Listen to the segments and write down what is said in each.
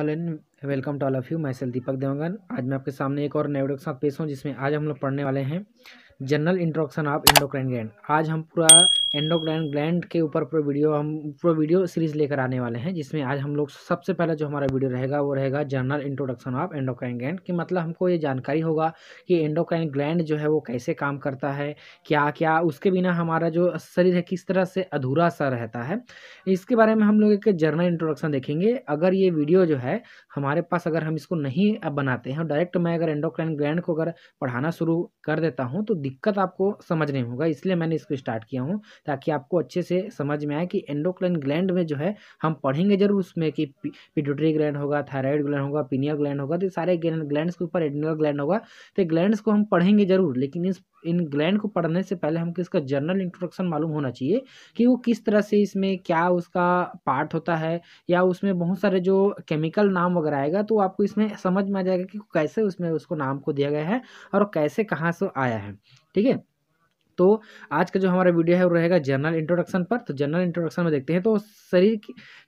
welcome to all of you मैं सेल दीपक देवगन आज मैं आपके सामने एक और नए वीडियो के साथ पेश हूँ जिसमें आज हम लोग पढ़ने वाले हैं general introduction of endocrine gland आज हम पूरा एंडोक्राइन ग्लैंड के ऊपर पूरा वीडियो हम पूरा वीडियो सीरीज लेकर आने वाले हैं जिसमें आज हम लोग सबसे पहला जो हमारा वीडियो रहेगा वो रहेगा general introduction of endocrine gland कि मतलब हमको ये जानकारी होगा कि एंडोक्राइन ग्लैंड जो है वो कैसे काम करता है क्या क्या उसके बिना हमारा जो शरीर है किस तरह से अधूरा सा रहता है इसके बारे में हम लोग एक जर्नल इंट्रोडक्शन देखेंगे अगर ये वीडियो जो है हमारे पास अगर हम इसको नहीं बनाते हैं डायरेक्ट मैं अगर एंडोक्राइन ग्लैंड को अगर पढ़ाना शुरू कर देता हूँ तो दिक्कत आपको समझ नहीं होगा इसलिए मैंने इसको स्टार्ट किया हूँ ताकि आपको अच्छे से समझ में आए कि एंडोक्लाइन ग्लैंड में जो है हम पढ़ेंगे जरूर उसमें कि पिट्यूटरी ग्लैंड होगा थायराइड ग्लैंड होगा पीनियल ग्लैंड होगा तो सारे ग्लैंड के ऊपर एडनल ग्लैंड होगा तो ग्लैंड को हम पढ़ेंगे जरूर लेकिन इस इन ग्लैंड को पढ़ने से पहले हमको इसका जनरल इंट्रोडक्शन मालूम होना चाहिए कि वो किस तरह से इसमें क्या उसका पार्ट होता है या उसमें बहुत सारे जो केमिकल नाम वगैरह आएगा तो आपको इसमें समझ में आ जाएगा कि कैसे उसमें उसको नाम को दिया गया है और कैसे कहाँ से आया है ठीक है तो आज का जो हमारा वीडियो है वो रहेगा जनरल इंट्रोडक्शन पर तो जनरल इंट्रोडक्शन में देखते हैं तो शरीर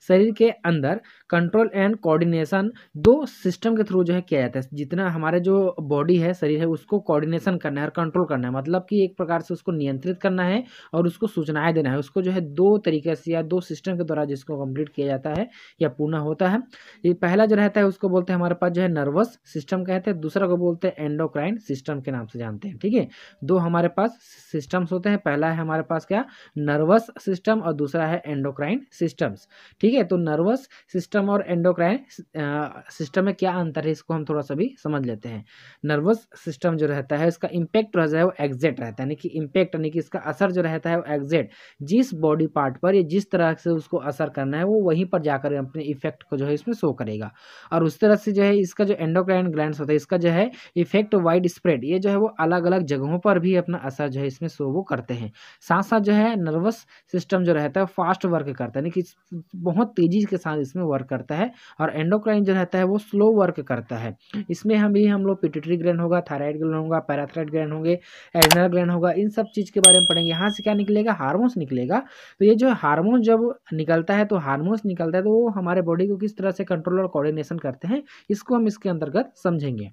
शरीर के अंदर कंट्रोल एंड कोऑर्डिनेशन दो सिस्टम के थ्रू जो है किया जाता है जितना हमारे जो बॉडी है शरीर है उसको कोऑर्डिनेशन करना है और कंट्रोल करना है मतलब कि एक प्रकार से उसको नियंत्रित करना है और उसको सूचनाएं देना है उसको जो है दो तरीके से या दो सिस्टम के द्वारा जिसको कंप्लीट किया जाता है या पूर्ण होता है ये पहला जो रहता है उसको बोलते हैं हमारे पास जो है नर्वस सिस्टम कहते हैं दूसरा को बोलते हैं एंडोक्राइन सिस्टम के नाम से जानते हैं ठीक है दो हमारे पास सिस्टम्स होते हैं पहला है हमारे पास क्या नर्वस सिस्टम और दूसरा है एंडोक्राइन सिस्टम्स ठीक है तो नर्वस सिस्टम और एंडोक्राइन सिस्टम में क्या अंतर है इसको हम थोड़ा सा भी समझ लेते हैं नर्वस सिस्टम जो रहता है इसका इम्पैक्ट जो है वो एग्जैक्ट रहता है यानी कि इम्पैक्ट यानी कि इसका असर जो रहता है वो एग्जैक्ट जिस बॉडी पार्ट पर या जिस तरह से उसको असर करना है वो वहीं पर जाकर अपने इफेक्ट को जो है इसमें शो करेगा और उस तरह से जो है इसका जो एंडोक्राइन ग्लैंड होता है इसका जो है इफेक्ट वाइड स्प्रेड ये जो है वो अलग अलग जगहों पर भी अपना असर जो है इसमें में शो वो करते हैं साथ साथ जो है नर्वस सिस्टम जो रहता है फास्ट वर्क करता है यानी कि बहुत तेज़ी के साथ इसमें वर्क करता है और एंडोक्राइन जो रहता है वो स्लो वर्क करता है इसमें हम भी हम लोग पिटिटरी ग्रैंड होगा थायराइड ग्रैंड होगा पैराथराइड ग्रैंड होंगे एडनल ग्रैंड होगा इन सब चीज़ के बारे में पढ़ेंगे यहाँ से क्या निकलेगा हारमोन्स निकलेगा तो ये जो हारमोन जब निकलता है तो हारमोन्स निकलता है तो वो हमारे बॉडी को किस तरह से कंट्रोल और कोऑर्डिनेशन करते हैं इसको हम इसके अंतर्गत समझेंगे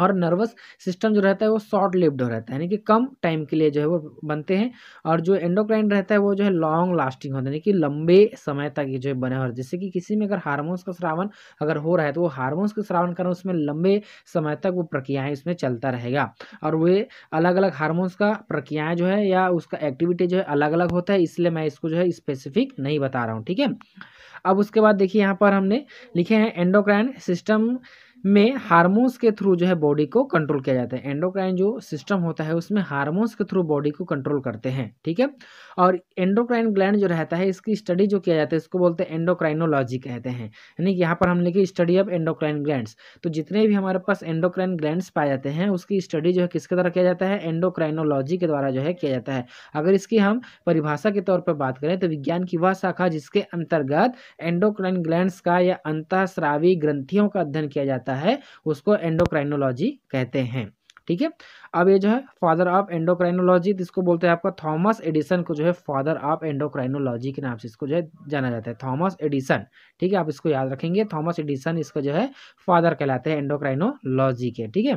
और नर्वस सिस्टम जो रहता है वो शॉर्ट लिव्ड रहता है यानी कि कम टाइम के लिए जो है वो बनते हैं और जो एंडोक्राइन रहता है वो जो है लॉन्ग लास्टिंग होता है यानी कि लंबे समय तक ये जो है बने और जैसे कि किसी में अगर हार्मोन्स का श्रावण अगर हो रहा है तो वो हार्मोन्स का श्रावण करना उसमें लंबे समय तक वो प्रक्रियाएँ उसमें चलता रहेगा और वे अलग अलग हारमोन्स का प्रक्रियाएँ जो है या उसका एक्टिविटी जो है अलग अलग होता है इसलिए मैं इसको जो है स्पेसिफिक नहीं बता रहा हूँ ठीक है अब उसके बाद देखिए यहाँ पर हमने लिखे हैं एंडोक्राइन सिस्टम में हार्मोन्स के थ्रू जो है बॉडी को कंट्रोल किया जाता है एंडोक्राइन जो सिस्टम होता है उसमें हार्मोन्स के थ्रू बॉडी को कंट्रोल करते हैं ठीक है और एंडोक्राइन ग्लैंड जो रहता है इसकी स्टडी जो किया जाता है इसको बोलते हैं एंडोक्राइनोलॉजी कहते हैं यानी कि यहाँ पर हम लिखे स्टडी ऑफ एंडोक्राइन ग्लैंड्स तो जितने भी हमारे पास एंडोक्राइन ग्लैंड्स पाए जाते हैं उसकी स्टडी जो है किसके द्वारा किया जाता है एंडोक्राइनोलॉजी के द्वारा जो है किया जाता है अगर इसकी हम परिभाषा के तौर पर बात करें तो विज्ञान की वह शाखा जिसके अंतर्गत एंडोक्राइन ग्लैंड्स का या अंतःस्रावी ग्रंथियों का अध्ययन किया जाता है जाता है उसको एंडोक्राइनोलॉजी कहते हैं ठीक है अब ये जो है फादर ऑफ एंडोक्राइनोलॉजी जिसको बोलते हैं आपका थॉमस एडिसन को जो है फादर ऑफ एंडोक्राइनोलॉजी के नाम से इसको जो है जाना जाता है थॉमस एडिसन ठीक है आप इसको याद रखेंगे थॉमस एडिसन इसको जो है फादर कहलाते हैं एंडोक्राइनोलॉजी के ठीक है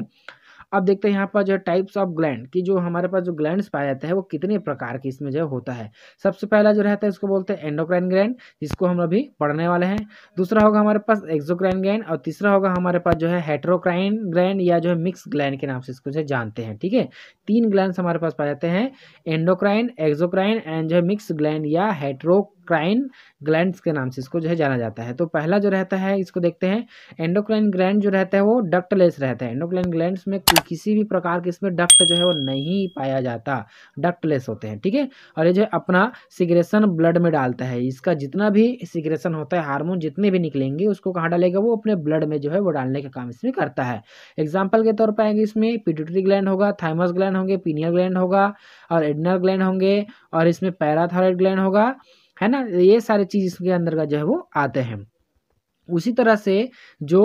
अब देखते हैं यहाँ पर जो है टाइप्स ऑफ ग्लैंड की जो हमारे पास जो ग्लैंड पाया जाता है वो कितने प्रकार के इसमें जो होता है सबसे पहला जो रहता है इसको बोलते हैं एंडोक्राइन ग्लैंड जिसको हम अभी पढ़ने वाले हैं दूसरा होगा हमारे पास एक्जोक्राइन ग्लैंड और तीसरा होगा हमारे पास जो है हेट्रोक्राइन ग्लैंड या जो है मिक्स ग्लैंड के नाम से इसको जो जानते हैं ठीक है तीन ग्लैंड हमारे पास पाए जाते हैं एंडोक्राइन एक्जोक्राइन एंड जो है मिक्स ग्लैंड या हेट्रो एंडोक्राइन ग्लैंड के नाम से इसको जो है जाना जाता है तो पहला जो रहता है इसको देखते हैं एंडोक्राइन ग्लैंड जो रहता है वो डक्टलेस रहता है एंडोक्राइन ग्लैंड में किसी भी प्रकार के इसमें डक्ट जो है वो नहीं पाया जाता डक्टलेस होते हैं ठीक है और ये जो अपना सिग्रेशन ब्लड में डालता है इसका जितना भी सिग्रेशन होता है हार्मोन जितने भी निकलेंगे उसको कहाँ डालेगा वो अपने ब्लड में जो है वो डालने का काम इसमें करता है एग्जाम्पल के तौर पर आएंगे इसमें पिट्यूटरी ग्लैंड होगा थाइमस ग्लैंड होंगे पीनियल ग्लैंड होगा और एडनर ग्लैंड होंगे और इसमें पैराथायरॉयड ग्लैंड होगा है ना ये सारे चीज़ इसके अंदर का जो है वो आते हैं उसी तरह से जो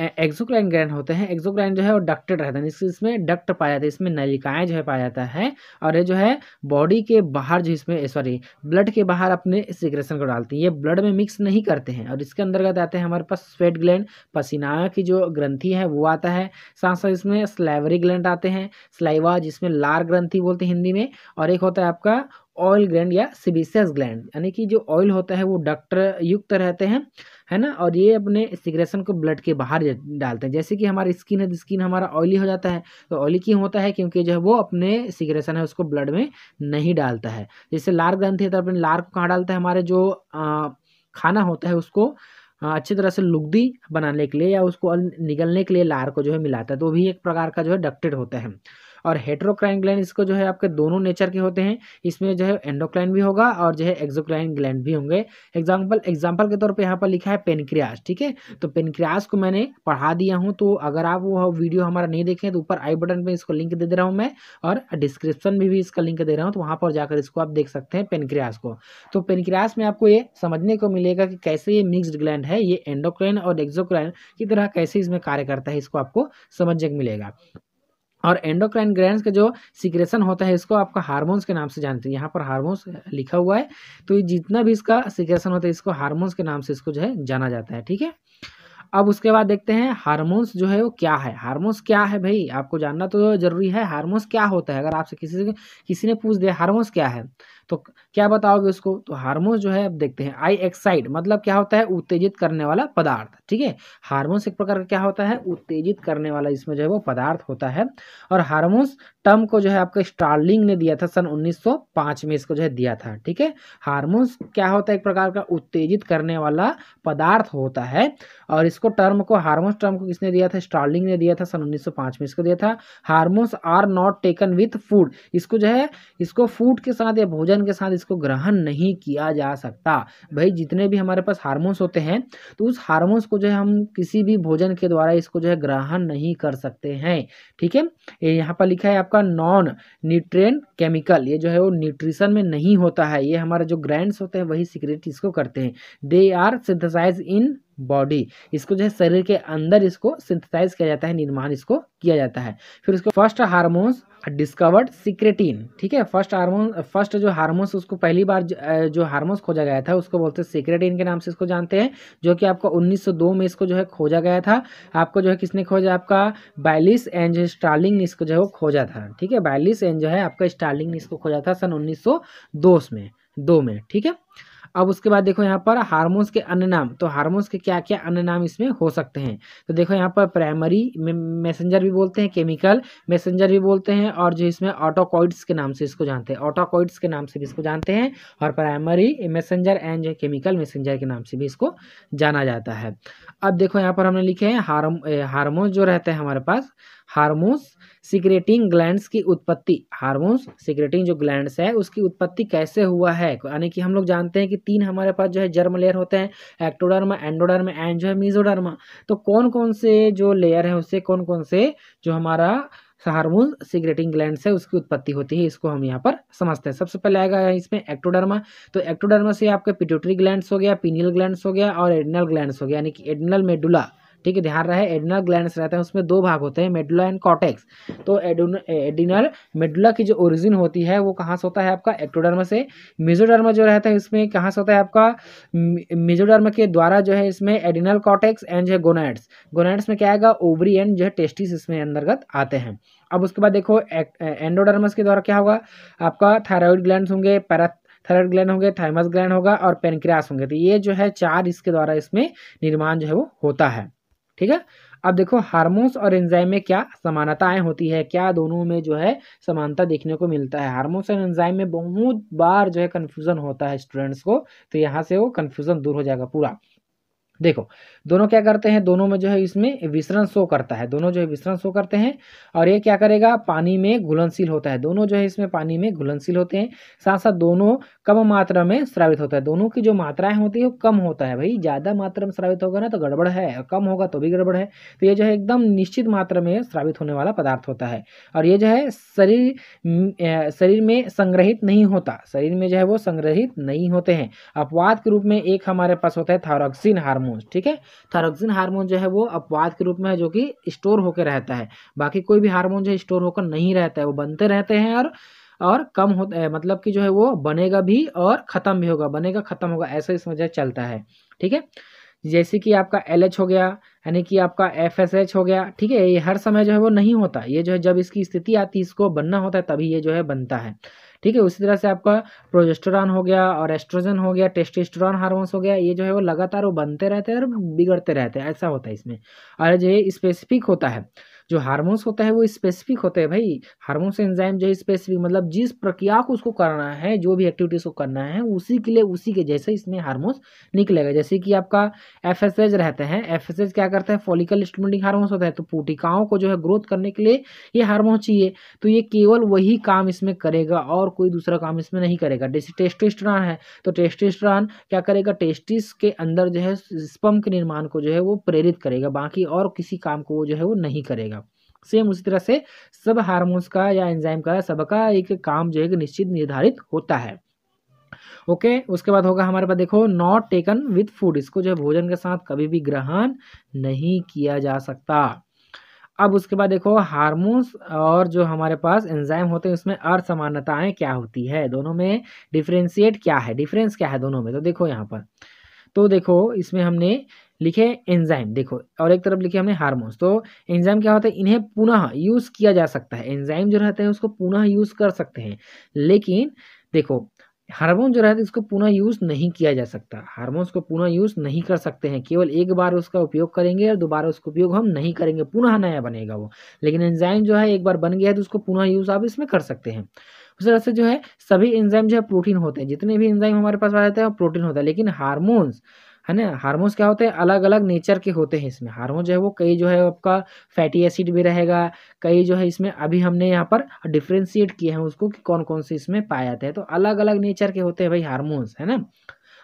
एक्सोक्राइन ग्रैंड होते हैं एक्सोक्राइन जो है वो डक्टेड रहता है इसमें डक्ट पाया जाता है इसमें नलिकाएं जो है पाया जाता है और ये जो है बॉडी के बाहर जो इसमें सॉरी ब्लड के बाहर अपने सिग्रेशन को डालती है ये ब्लड में मिक्स नहीं करते हैं और इसके अंतर्गत आते हैं हमारे पास स्वेट ग्लैंड पसीना की जो ग्रंथी है वो आता है साथ साथ इसमें स्लाइवरी ग्लैंड आते हैं स्लाइवा जिसमें लार ग्रंथी बोलते हैं हिंदी में और एक होता है आपका ऑयल ग्लैंड या सिबिसियस ग्लैंड यानी कि जो ऑयल होता है वो डक्टर युक्त रहते हैं है ना और ये अपने सिग्रेशन को ब्लड के बाहर डालते हैं जैसे कि हमारी स्किन है स्किन हमारा ऑयली हो जाता है तो ऑयली क्यों होता है क्योंकि जो है वो अपने सिग्रेशन है उसको ब्लड में नहीं डालता है जैसे लार ग्रंथ है तो अपने लार को कहाँ डालता है हमारे जो आ, खाना होता है उसको अच्छी तरह से लुगदी बनाने के लिए या उसको निगलने के लिए लार को जो है मिलाता है तो भी एक प्रकार का जो है डक्टेड होता है और हेट्रोक्राइन ग्लैंड इसको जो है आपके दोनों नेचर के होते हैं इसमें जो है एंडोक्राइन भी होगा और जो है एक्जोक्राइन ग्लैंड भी होंगे एग्जाम्पल एग्जाम्पल के तौर पर यहाँ पर लिखा है पेनक्रियास ठीक है तो पेनक्रियास को मैंने पढ़ा दिया हूँ तो अगर आप वो वीडियो हमारा नहीं देखें तो ऊपर आई बटन पर इसको लिंक दे दे रहा हूँ मैं और डिस्क्रिप्शन में भी इसका लिंक दे रहा हूँ तो वहाँ पर जाकर इसको आप देख सकते हैं पेनक्रियास को तो पेनक्रियास में आपको ये समझने को मिलेगा कि कैसे ये मिक्सड ग्लैंड है ये एंडोक्राइन और एक्जोक्राइन की तरह कैसे इसमें कार्य करता है इसको आपको समझने को मिलेगा और एंडोक्राइन ग्रैंड का जो सिक्रेशन होता है इसको आपका हार्मोन्स के नाम से जानते हैं यहाँ पर हार्मोन्स लिखा हुआ है तो ये जितना भी इसका सिक्रेशन होता है इसको हार्मोन्स के नाम से इसको जो है जाना जाता है ठीक है अब उसके बाद देखते हैं हार्मोन्स जो है वो क्या है हार्मोन्स क्या है भाई आपको जानना तो जरूरी है हार्मोन्स क्या होता है अगर आपसे किसी से किसी ने पूछ दिया हार्मोन्स क्या है तो क्या बताओगे उसको तो हार्मोन्स जो है अब देखते हैं आई एक्साइड मतलब क्या होता है उत्तेजित करने वाला पदार्थ ठीक है हार्मोन्स एक प्रकार का क्या होता है उत्तेजित करने वाला इसमें जो है वो पदार्थ होता है और हार्मोन्स टर्म को जो है आपका स्टार्लिंग ने दिया था सन पांच में इसको जो है दिया था ठीक है हार्मोन्स क्या होता है एक प्रकार का उत्तेजित करने वाला पदार्थ होता है और इसको टर्म को हार्मोन्स टर्म को किसने दिया था स्टार्लिंग ने दिया था सन पांच में इसको दिया था hormones are not taken with food इसको जो है इसको फूड के साथ या भोजन ऑक्सीजन के साथ इसको ग्रहण नहीं किया जा सकता भाई जितने भी हमारे पास हार्मोन्स होते हैं तो उस हार्मोन्स को जो है हम किसी भी भोजन के द्वारा इसको जो है ग्रहण नहीं कर सकते हैं ठीक है यहाँ पर लिखा है आपका नॉन न्यूट्रेन केमिकल ये जो है वो न्यूट्रिशन में नहीं होता है ये हमारे जो ग्रैंड्स होते हैं वही सिक्रेट इसको करते हैं they are synthesize in body इसको जो है शरीर के अंदर इसको सिंथेसाइज किया जाता है निर्माण इसको किया जाता है फिर उसको फर्स्ट हार्मोन्स डिस्कवर्ड सिक्रेटिन ठीक है फर्स्ट हार्मोन फर्स्ट जो हार्मोन्स उसको पहली बार जो, हार्मोन्स खोजा गया था उसको बोलते हैं सिक्रेटिन के नाम से इसको जानते हैं जो कि आपको 1902 में इसको जो है खोजा गया था आपको जो है किसने खोजा आपका बैलिस एंड जो स्टार्लिंग ने इसको जो है खोजा था ठीक है बैलिस एंड जो है आपका स्टार्लिंग ने इसको खोजा था सन उन्नीस में दो में ठीक है अब उसके बाद देखो यहाँ पर हार्मोन्स के अन्य नाम तो हार्मोन्स के क्या क्या अन्य नाम इसमें हो सकते हैं तो देखो यहाँ पर प्राइमरी मैसेंजर भी बोलते हैं केमिकल मैसेंजर भी बोलते हैं और जो इसमें ऑटोकॉइड्स के नाम से इसको जानते हैं ऑटोकॉइड्स के नाम से भी इसको जानते हैं और प्राइमरी मैसेंजर एंड जो केमिकल मैसेंजर के नाम से भी इसको जाना जाता है अब देखो यहाँ पर हमने लिखे हैं हार्मोन जो रहते हैं हमारे पास हार्मोन्स सिक्रेटिंग ग्लैंड्स की उत्पत्ति हार्मोन्स सिक्रेटिंग जो ग्लैंड्स है उसकी उत्पत्ति कैसे हुआ है यानी कि हम लोग जानते हैं कि तीन हमारे पास जो है जर्म लेयर होते हैं एक्टोडर्मा एंडोडर्मा एंड जो है मीजोडर्मा तो कौन कौन से जो लेयर है उससे कौन कौन से जो हमारा हार्मोन सिगरेटिंग ग्लैंड है उसकी उत्पत्ति होती है इसको हम यहाँ पर समझते हैं सबसे पहले आएगा इसमें एक्टोडर्मा तो एक्टोडर्मा से आपका पिट्यूटरी ग्लैंड हो गया पीनियल ग्लैंड हो गया और एडनल ग्लैंड हो गया यानी कि एडनल मेडुला ठीक है ध्यान रहे एडिनल ग्लैंड रहते हैं उसमें दो भाग होते हैं मेडुला एंड कॉटेक्स तो एडिनल मेडुला की जो ओरिजिन होती है वो कहाँ से होता है आपका एक्टोडर्मा से मिजोडर्मा जो रहता है इसमें कहाँ से होता है आपका मिजोडर्मा के द्वारा जो है इसमें एडिनल कॉटेक्स एंड जो है गोनाइड्स गोनाइड्स में क्या आएगा ओवरी एंड जो है टेस्टिस इसमें अंतर्गत आते हैं अब उसके बाद देखो एंडोडर्मस के द्वारा क्या होगा आपका थायराइड ग्लैंड होंगे पैरा थायराइड ग्लैंड होंगे थाइमस ग्लैंड होगा और पेनक्रियास होंगे तो ये जो है चार इसके द्वारा इसमें निर्माण जो है वो होता है ठीक है अब देखो हार्मोन्स और एंजाइम में क्या समानताएं होती है क्या दोनों में जो है समानता देखने को मिलता है हार्मोन्स और एंजाइम में बहुत बार जो है कन्फ्यूजन होता है स्टूडेंट्स को तो यहाँ से वो कन्फ्यूजन दूर हो जाएगा पूरा देखो दोनों क्या करते हैं दोनों में जो है इसमें विसरण शो करता है दोनों जो है विसरण शो करते हैं और ये क्या करेगा पानी में घुलनशील होता है दोनों जो है इसमें पानी में घुलनशील होते हैं साथ साथ दोनों कम मात्रा में स्रावित होता है दोनों की जो मात्राएं होती है वो कम होता है भाई ज़्यादा मात्रा में स्रावित होगा ना तो गड़बड़ है और कम होगा तो भी गड़बड़ है तो ये जो है एकदम निश्चित मात्रा में स्रावित होने वाला पदार्थ होता है और ये जो है शरीर शरीर में संग्रहित नहीं होता शरीर में जो है वो संग्रहित नहीं होते हैं अपवाद के रूप में एक हमारे पास होता है थारोक्सिन हार्मोन्स ठीक है थारोक्सिन हार्मोन जो है वो अपवाद के रूप में है जो कि स्टोर होकर रहता है बाकी कोई भी हारमोन जो है स्टोर होकर नहीं रहता है वो बनते रहते हैं और और कम होता है मतलब कि जो है वो बनेगा भी और ख़त्म भी होगा बनेगा ख़त्म होगा ऐसा इस वजह चलता है ठीक है जैसे कि आपका एल हो गया यानी कि आपका एफ हो गया ठीक है ये हर समय जो है वो नहीं होता ये जो है जब इसकी स्थिति आती है इसको बनना होता है तभी ये जो है बनता है ठीक है उसी तरह से आपका प्रोजेस्टोरान हो गया और एस्ट्रोजन हो गया टेस्टेस्टोरॉन हार्मोन्स हो गया ये जो है वो लगातार वो बनते रहते हैं और बिगड़ते रहते हैं ऐसा होता है इसमें और जो है स्पेसिफिक होता है जो हार्मोन्स होता है वो स्पेसिफिक होते हैं भाई हार्मोन्स एंजाइम जो है स्पेसिफिक मतलब जिस प्रक्रिया को उसको करना है जो भी एक्टिविटी उसको करना है उसी के लिए उसी के जैसे इसमें हार्मोन्स निकलेगा जैसे कि आपका एफ रहते हैं एफ क्या करता है फॉलिकल स्टिमुलेटिंग हार्मोन्स होता है तो पुटिकाओं को जो है ग्रोथ करने के लिए ये हार्मोन चाहिए तो ये केवल वही काम इसमें करेगा और कोई दूसरा काम इसमें नहीं करेगा जैसे टेस्टोस्टेरॉन है तो टेस्टिस्ट्रॉन क्या करेगा टेस्टिस के अंदर जो है स्पम के निर्माण को जो है वो प्रेरित करेगा बाकी और किसी काम को वो जो है वो नहीं करेगा सेम उसी तरह से सब हार्मोन्स का या एंजाइम का सबका एक काम जो है कि निश्चित निर्धारित होता है ओके okay, उसके बाद होगा हमारे पास देखो नॉट टेकन विथ फूड इसको जो है भोजन के साथ कभी भी ग्रहण नहीं किया जा सकता अब उसके बाद देखो हार्मोन्स और जो हमारे पास एंजाइम होते हैं उसमें असमानताएं क्या होती है दोनों में डिफ्रेंशिएट क्या है डिफरेंस क्या है दोनों में तो देखो यहाँ पर तो देखो इसमें हमने लिखे एंजाइम देखो और एक तरफ लिखे हमने हार्मोन्स तो एंजाइम क्या होता है इन्हें पुनः यूज़ किया जा सकता है एंजाइम जो रहते हैं उसको पुनः यूज़ कर सकते हैं लेकिन देखो हार्मोन जो रहता है इसको पुनः यूज़ नहीं किया जा सकता हार्मोन्स को पुनः यूज़ नहीं कर सकते हैं केवल एक बार उसका उपयोग करेंगे और दोबारा उसका उपयोग हम नहीं करेंगे पुनः नया बनेगा वो लेकिन एंजाइम जो है एक बार बन गया है तो उसको पुनः यूज़ आप इसमें कर सकते हैं उस तरह से जो है सभी एंजाइम जो है प्रोटीन होते हैं जितने भी एंजाइम हमारे पास आ जाते हैं प्रोटीन होता है लेकिन हारमोन्स है ना हार्मोन्स क्या होते हैं अलग अलग नेचर के होते हैं इसमें हार्मोन जो है वो कई जो है आपका फैटी एसिड भी रहेगा कई जो है इसमें अभी हमने यहाँ पर डिफ्रेंशिएट किए हैं उसको कि कौन कौन से इसमें पाए जाते हैं तो अलग अलग नेचर के होते हैं भाई हारमोन्स है ना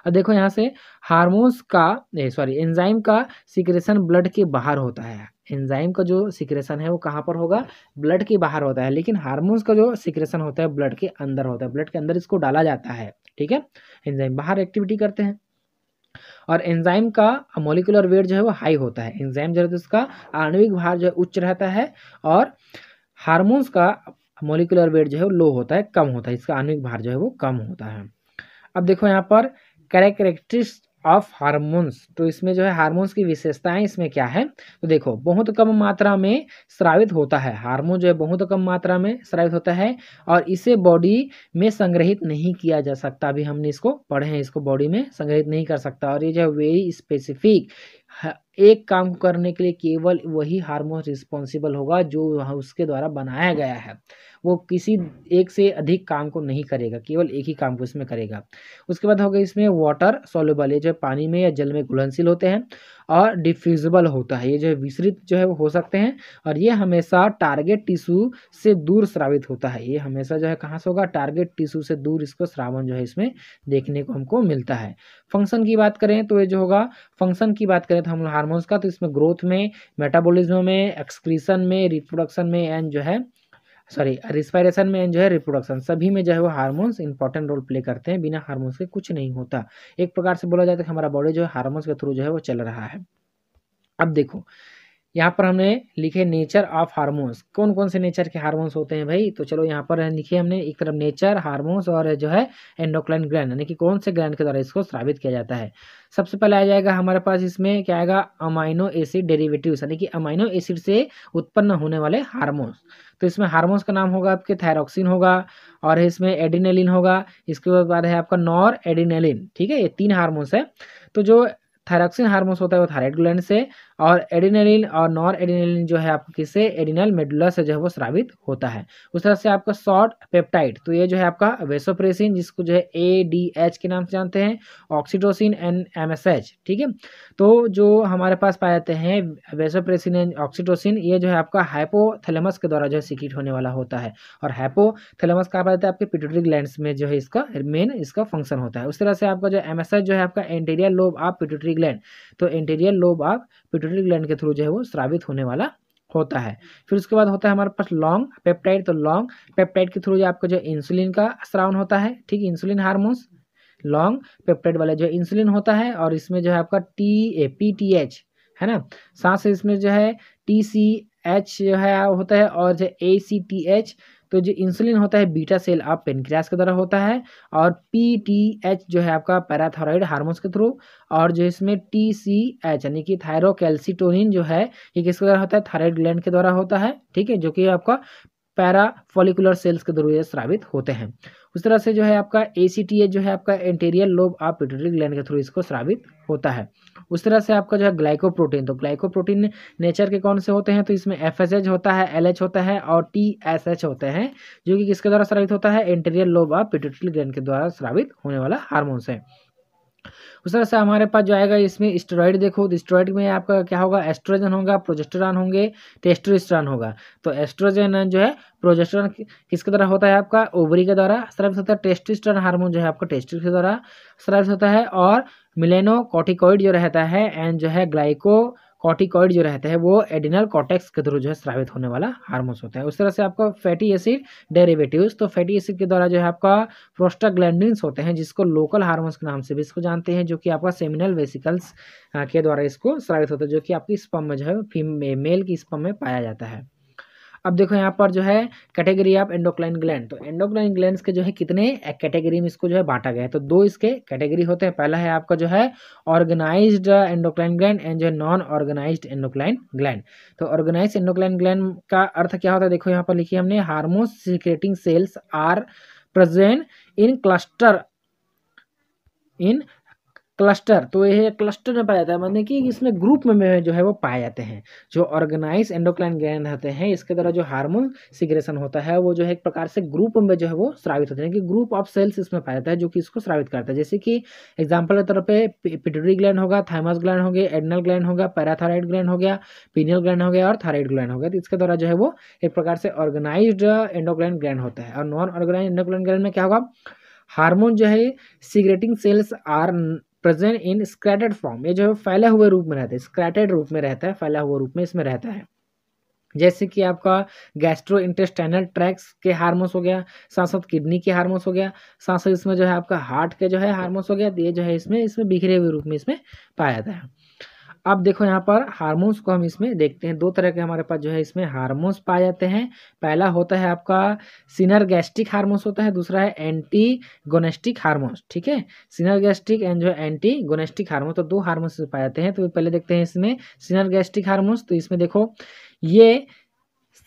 और देखो यहाँ से हारमोन्स का सॉरी एंजाइम का सिक्रेशन ब्लड के बाहर होता है एंजाइम का जो सिक्रेशन है वो कहाँ पर होगा ब्लड के बाहर होता है लेकिन हार्मोन्स का जो सिक्रेशन होता है ब्लड के अंदर होता है ब्लड के अंदर इसको डाला जाता है ठीक है एंजाइम बाहर एक्टिविटी करते हैं और एंजाइम का मोलिकुलर वेट जो है वो हाई होता है एंजाइम जो है उसका इसका आणविक भार जो है उच्च रहता है और हार्मोन्स का मोलिकुलर वेट जो है वो लो होता है कम होता है इसका आणविक भार जो है वो कम होता है अब देखो यहाँ पर कैरेक्टरिस्ट ऑफ हार्मोन्स तो इसमें जो है हार्मोन्स की विशेषताएं इसमें क्या है तो देखो बहुत कम मात्रा में स्रावित होता है हार्मोन जो है बहुत कम मात्रा में स्रावित होता है और इसे बॉडी में संग्रहित नहीं किया जा सकता अभी हमने इसको पढ़े हैं इसको बॉडी में संग्रहित नहीं कर सकता और ये जो है वेरी स्पेसिफिक एक काम करने के लिए केवल वही हार्मोन रिस्पॉन्सिबल होगा जो उसके द्वारा बनाया गया है वो किसी एक से अधिक काम को नहीं करेगा केवल एक ही काम को इसमें करेगा उसके बाद होगा इसमें वाटर ये जो पानी में या जल में घुलनशील होते हैं और डिफ्यूजबल होता है ये जो है विसरित जो है वो हो सकते हैं और ये हमेशा टारगेट टिश्यू से दूर श्रावित होता है ये हमेशा जो है कहाँ से होगा टारगेट टिश्यू से दूर इसको श्रावण जो है इसमें देखने को हमको मिलता है फंक्शन की बात करें तो ये जो होगा फंक्शन की बात करें तो हम हार्मोन्स का तो इसमें ग्रोथ में मेटाबोलिज्म में एक्सक्रीसन में रिप्रोडक्शन में एंड जो है सॉरी रिस्पायरेशन में जो है रिप्रोडक्शन सभी में जो है वो हार्मोन्स इंपॉर्टेंट रोल प्ले करते हैं बिना हार्मोन्स के कुछ नहीं होता एक प्रकार से बोला जाता है कि हमारा बॉडी जो है हार्मोन्स के थ्रू जो है वो चल रहा है अब देखो यहाँ पर हमने लिखे नेचर ऑफ हार्मोन्स कौन कौन से नेचर के हार्मोन्स होते हैं भाई तो चलो यहाँ पर लिखे हमने एक तरफ नेचर हार्मोन्स और जो है एंडोक्लाइन ग्रैंड यानी कि कौन से ग्रैंड के द्वारा इसको स्रावित किया जाता है सबसे पहले आ जाएगा हमारे पास इसमें क्या आएगा अमाइनो एसिड डेरिवेटिव यानी कि अमाइनो एसिड से उत्पन्न होने वाले हार्मोन्स तो इसमें हार्मोन्स का नाम होगा आपके थायरोक्सिन होगा और इसमें एडिनेलिन होगा इसके बाद है आपका नॉर एडिनेलिन ठीक है ये तीन हार्मोन्स है तो जो थायरॉक्सिन हार्मोन्स होता है वो थायराइड ग्लैंड से और एडिनेलिन और नॉन एडिनेलिन जो है आपको किससे एडिनल मेडुला से जो है वो स्रावित होता है उस तरह से आपका शॉर्ट पेप्टाइड तो ये जो है आपका वेसोप्रेसिन जिसको जो है ए डी एच के नाम से जानते हैं oxytocin and M S H ठीक है तो जो हमारे पास पाए जाते हैं वेसोप्रेसिन एंड ऑक्सीटोसिन ये जो है आपका हाइपोथेलमस के द्वारा जो है सिक्रीट होने वाला होता है और हाइपोथेलमस कहा जाता है आपके पिटोटरी ग्लैंड में जो है इसका मेन इसका फंक्शन होता है उस तरह से आपका जो एम एस एच जो है आपका एंटेरियर लोब आप पिटोटरी पिट्यूटरी ग्लैंड तो interior lobe of pituitary gland के थ्रू जो है वो स्रावित होने वाला होता है फिर उसके बाद होता है हमारे पास लॉन्ग पेप्टाइड तो लॉन्ग पेप्टाइड के थ्रू जो आपको जो इंसुलिन का श्रावण होता है ठीक इंसुलिन हार्मोन्स लॉन्ग पेप्टाइड वाला जो इंसुलिन होता है और इसमें जो है आपका T A P T H है ना साथ से इसमें जो है टी सी एच जो है होता है और जो ए सी टी एच तो जो इंसुलिन होता है बीटा सेल आप पेनक्रियास के द्वारा होता है और पी टी एच जो है आपका पैराथोराइड हार्मोन्स के थ्रू और जो इसमें टी सी एच यानी कि थायरोकैल्सिटोनिन जो है ये किसके द्वारा होता है थायरॉइड ग्लैंड के द्वारा होता है ठीक है जो कि आपका पैरा फॉलिकुलर सेल्स के जरिए स्रावित होते हैं उस तरह से जो है आपका ए जो है आपका एंटेरियर लोब आप पिटोटरी ग्लैंड के थ्रू इसको स्रावित होता है उस तरह से आपका जो है ग्लाइकोप्रोटीन तो ग्लाइकोप्रोटीन नेचर के कौन से होते हैं तो इसमें एफ होता है एल होता है और टी होते हैं जो कि किसके द्वारा स्रावित होता है एंटेरियर लोब आप पिटोटरी ग्लैंड के द्वारा स्रावित होने वाला हार्मोन्स है उस तरह से हमारे पास जो आएगा इसमें स्टेरॉइड देखो तो स्टेरॉइड में आपका क्या होगा एस्ट्रोजन होगा प्रोजेस्टोरान होंगे टेस्टोस्टेरॉन होगा तो एस्ट्रोजन जो है प्रोजेस्टोरान किसके द्वारा होता है आपका ओवरी के द्वारा स्रावित होता है टेस्टोस्टेरॉन हार्मोन जो है आपका टेस्टिस के द्वारा स्रावित होता है और मिलेनो कॉटिकॉइड जो रहता है एंड जो है ग्लाइको कॉटिकॉइड जो रहता है वो एडिनल कॉटेक्स के थ्रू जो है स्रावित होने वाला हार्मोन्स होता है उस तरह से आपका फैटी एसिड डेरिवेटिव्स तो फैटी एसिड के द्वारा जो है आपका प्रोस्टाग्लैंडिन्स होते हैं जिसको लोकल हार्मोन्स के नाम से भी इसको जानते हैं जो कि आपका सेमिनल वेसिकल्स के द्वारा इसको स्रावित होता है जो कि आपकी स्पम में जो है फीमेल की स्पम में पाया जाता है अब देखो यहाँ पर जो है कैटेगरी ऑफ एंडोक्लाइन ग्लैंड तो एंडोक्लाइन ग्लैंड के जो है कितने कैटेगरी में इसको जो है बांटा गया है तो दो इसके कैटेगरी होते हैं पहला है आपका जो है ऑर्गेनाइज एंडोक्लाइन ग्लैंड एंड जो है नॉन ऑर्गेनाइज एंडोक्लाइन ग्लैंड तो ऑर्गेनाइज एंडोक्लाइन ग्लैंड का अर्थ क्या होता है देखो यहाँ पर लिखी हमने hormone secreting cells are present in cluster in cluster तो यह क्लस्टर में पाया जाता है मतलब कि इसमें ग्रुप में, में जो है वो पाए जाते हैं जो ऑर्गेनाइज एंडोक्लाइन ग्रैंड होते हैं इसके द्वारा जो हार्मोन सिग्रेशन होता है वो जो है एक प्रकार से ग्रुप में जो है वो स्रावित होते हैं कि ग्रुप ऑफ सेल्स इसमें पाया जाता है जो कि इसको स्रावित करता है जैसे कि एग्जाम्पल के तौर पर पिटरी ग्लैंड होगा थाइमस ग्लैंड हो गया एडनल ग्लैंड होगा पैराथायराइड ग्लैंड हो गया पीनियल ग्लैंड हो गया और थायराइड ग्लैंड हो गया तो इसके द्वारा जो है वो एक प्रकार से ऑर्गेनाइज एंडोक्लाइन ग्लैंड होता है और नॉन ऑर्गेनाइज एंडोक्लाइन ग्लैंड में क्या होगा हार्मोन जो है secreting cells are present in scattered form ये जो है फैले हुए रूप में रहता है स्क्रैटेड रूप में रहता है फैला हुआ रूप में इसमें रहता है जैसे कि आपका गैस्ट्रो इंटेस्टाइनल ट्रैक्स के हार्मोन्स हो गया साथ साथ किडनी के हार्मोन्स हो गया साथ साथ इसमें जो है आपका हार्ट के जो है हार्मोन्स हो गया ये जो है इसमें इसमें बिखरे हुए रूप में इसमें पाया जाता है अब देखो यहाँ पर हार्मोन्स को हम इसमें देखते हैं दो तरह के हमारे पास जो है इसमें हार्मोन्स पाए जाते हैं पहला होता है आपका सिनरगैस्टिक हार्मोन्स होता है दूसरा है एंटी गोनेस्टिक हार्मोन्स ठीक है सिनरगैस्टिक एंड जो है एंटी गोनेस्टिक हार्मोन तो दो हार्मोन्स पाए जाते हैं तो पहले देखते हैं इसमें सिनरगैस्टिक हार्मोन्स तो इसमें देखो ये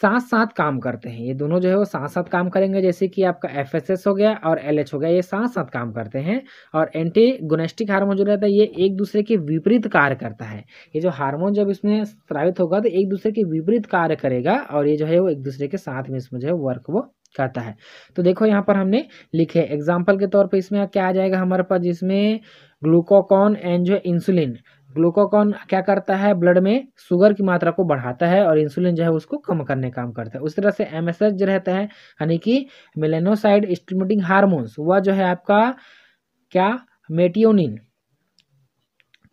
साथ साथ काम करते हैं ये दोनों जो है वो साथ साथ काम करेंगे जैसे कि आपका एफ हो गया और एल हो गया ये साथ साथ काम करते हैं और एंटी गुनेस्टिक हार्मोन जो रहता है ये एक दूसरे के विपरीत कार्य करता है ये जो हार्मोन जब इसमें स्रावित होगा तो एक दूसरे के विपरीत कार्य करेगा और ये जो है वो एक दूसरे के साथ में इसमें जो है वर्क वो करता है तो देखो यहाँ पर हमने लिखे एग्जाम्पल के तौर पर इसमें क्या आ जाएगा हमारे पास जिसमें ग्लूकोकॉन एंड जो इंसुलिन ग्लूकोकॉन क्या करता है ब्लड में शुगर की मात्रा को बढ़ाता है और इंसुलिन जो है उसको कम करने काम करता है उस तरह से एम जो रहता है यानी कि मेलेनोसाइड स्टिमुलेटिंग हार्मोन्स वह जो है आपका क्या मेटियोनिन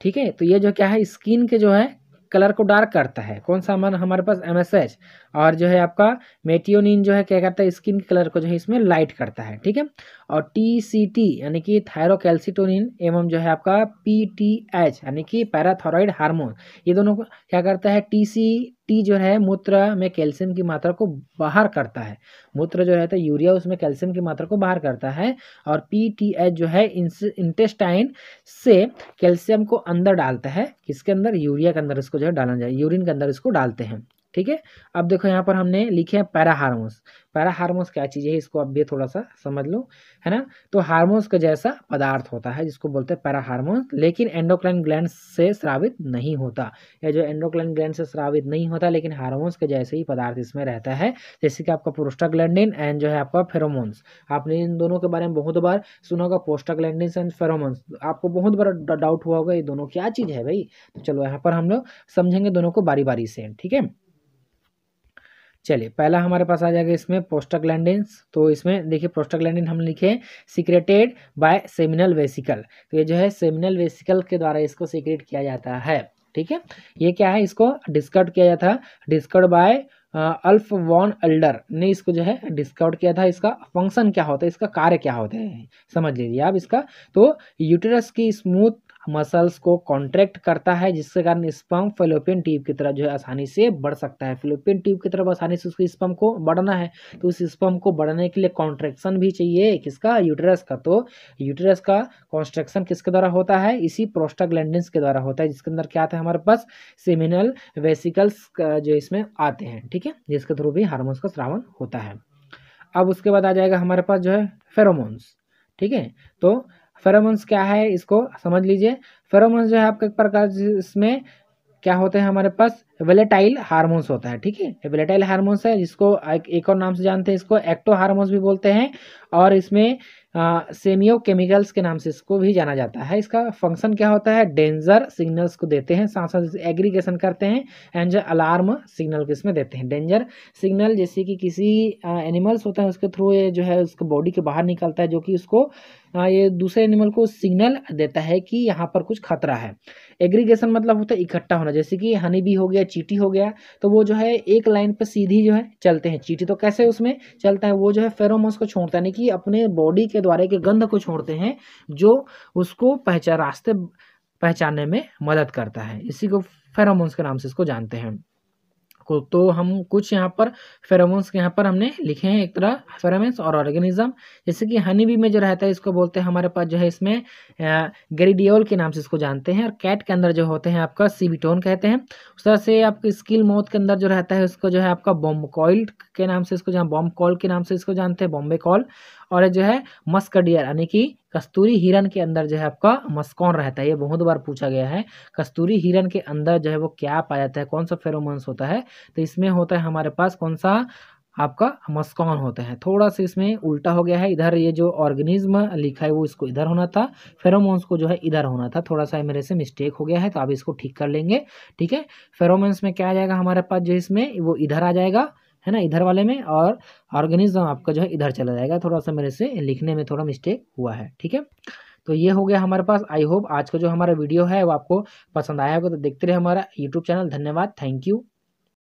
ठीक है तो ये जो क्या है स्किन के जो है कलर को डार्क करता है कौन सा मन हमारे पास एमएसएच और जो है आपका मेटियोनिन जो है क्या करता है स्किन के कलर को जो है इसमें लाइट करता है ठीक है और टी सी टी यानी कि थायरोकैल्सिटोनिन एवं जो है आपका पी टी एच यानी कि पैराथोराइड हार्मोन ये दोनों को क्या करता है टी सी टी जो है मूत्र में कैल्शियम की मात्रा को बाहर करता है मूत्र जो रहता है यूरिया उसमें कैल्शियम की मात्रा को बाहर करता है और पी टी एच जो है इंटेस्टाइन से कैल्शियम को अंदर डालता है किसके अंदर यूरिया के अंदर इसको जो है डाला जाए यूरिन के अंदर इसको डालते हैं ठीक है अब देखो यहाँ पर हमने लिखे हैं पैरा हार्मोन्स पैरा हारमोन्स क्या चीज़ है इसको अब भी थोड़ा सा समझ लो है ना तो हारमोन्स का जैसा पदार्थ होता है जिसको बोलते हैं पैरा हार्मोन्स लेकिन एंडोक्राइन ग्लैंड से श्रावित नहीं होता या जो एंडोक्राइन ग्लैंड से श्रावित नहीं होता लेकिन हार्मोन्स के जैसे ही पदार्थ इसमें रहता है जैसे कि आपका प्रोस्टाग्लैंडिन एंड जो है आपका फेरोमोन्स आपने इन दोनों के बारे में बहुत बार सुना होगा पोस्टाग्लैंडिन एंड फेरोमोन्स आपको बहुत बार डाउट हुआ होगा ये दोनों क्या चीज़ है भाई तो चलो यहाँ पर हम लोग समझेंगे दोनों को बारी बारी से ठीक है चलिए पहला हमारे पास आ जाएगा इसमें लैंडिंग तो इसमें देखिए प्रोस्टाग्लैंडिन हम लिखे सीक्रेटेड बाय सेमिनल वेसिकल तो ये जो है सेमिनल वेसिकल के द्वारा इसको सीक्रेट किया जाता है ठीक है ये क्या है इसको डिस्कर्ड किया जाता है डिस्कर्ड बाय अल्फ वॉन अल्डर ने इसको जो है डिस्काउंट किया था इसका फंक्शन क्या होता है इसका कार्य क्या होता है समझ लीजिए आप इसका तो यूटेरस की स्मूथ मसल्स को कॉन्ट्रैक्ट करता है जिसके कारण स्पम फेलोपियन ट्यूब की तरफ जो है आसानी से बढ़ सकता है फेलोपियन ट्यूब की तरफ आसानी से उसके स्पम को बढ़ना है तो उस स्पम को बढ़ने के लिए कॉन्ट्रेक्शन भी चाहिए किसका यूटरस का तो यूटरस का कॉन्स्ट्रक्शन किसके द्वारा होता है इसी प्रोस्टाग्लैंडिन्स के द्वारा होता है जिसके अंदर क्या आता है हमारे पास सेमिनल वेसिकल्स जो इसमें आते हैं ठीक है जिसके थ्रू भी हार्मोन्स का श्रावण होता है अब उसके बाद आ जाएगा हमारे पास जो है फेरोमोन्स ठीक है तो फेरोमोन्स क्या है इसको समझ लीजिए फेरोमोन्स जो है आपके एक प्रकार इसमें क्या होते हैं हमारे पास वेलेटाइल हार्मोन्स होता है ठीक है वेलेटाइल हार्मोन्स है जिसको एक और नाम से जानते हैं इसको एक्टो हार्मोन्स भी बोलते हैं और इसमें सेमियो केमिकल्स के नाम से इसको भी जाना जाता है इसका फंक्शन क्या होता है डेंजर सिग्नल्स को देते हैं साथ साथ एग्रीगेशन करते हैं एंड जो अलार्म सिग्नल को इसमें देते हैं डेंजर सिग्नल जैसे कि किसी एनिमल्स होते हैं उसके थ्रू जो है उसके बॉडी के बाहर निकलता है जो कि उसको हाँ, ये दूसरे एनिमल को सिग्नल देता है कि यहाँ पर कुछ खतरा है एग्रीगेशन मतलब होता है इकट्ठा होना जैसे कि हनी भी हो गया चीटी हो गया तो वो जो है एक लाइन पर सीधी जो है चलते हैं चीटी तो कैसे उसमें चलता है वो जो है फेरोमोन्स को छोड़ता है यानी कि अपने बॉडी के द्वारा के गंध को छोड़ते हैं जो उसको पहचान रास्ते पहचानने में मदद करता है इसी को फेरोमोन्स के नाम से इसको जानते हैं को तो हम कुछ यहाँ पर फेरामोन्स के यहाँ पर हमने लिखे हैं एक तरह फेरामोन्स और ऑर्गेनिज्म जैसे कि हनी बी में जो रहता है इसको बोलते हैं हमारे पास जो है इसमें गेरीडियोल के नाम से इसको जानते हैं और कैट के अंदर जो होते हैं आपका सीबीटोन कहते हैं उस तरह से आपके स्किल मौत के अंदर जो रहता है उसको जो है आपका बॉम्ब के नाम से इसको जहाँ बॉम्ब कॉल के नाम से इसको जानते हैं बॉम्बे कॉल और जो है मस्कडियर यानी कि कस्तूरी हिरन के अंदर जो है आपका मस्कौन रहता है ये बहुत बार पूछा गया है कस्तूरी हिरन के अंदर जो है वो क्या पाया जाता है कौन सा फेरोमोन्स होता है तो इसमें होता है हमारे पास कौन सा आपका मस्कौन होता है थोड़ा सा इसमें उल्टा हो गया है इधर ये जो ऑर्गेनिज्म लिखा है वो इसको इधर होना था फेरोमोन्स को जो है इधर होना था थोड़ा सा मेरे से मिस्टेक हो गया है तो आप इसको ठीक कर लेंगे ठीक है फेरोमोन्स में क्या आ जाएगा हमारे पास जो इसमें वो इधर आ जाएगा है ना इधर वाले में और ऑर्गेनिज्म आपका जो है इधर चला जाएगा थोड़ा सा मेरे से लिखने में थोड़ा मिस्टेक हुआ है ठीक है तो ये हो गया हमारे पास आई होप आज का जो हमारा वीडियो है वो आपको पसंद आया होगा तो देखते रहे हमारा यूट्यूब चैनल धन्यवाद थैंक यू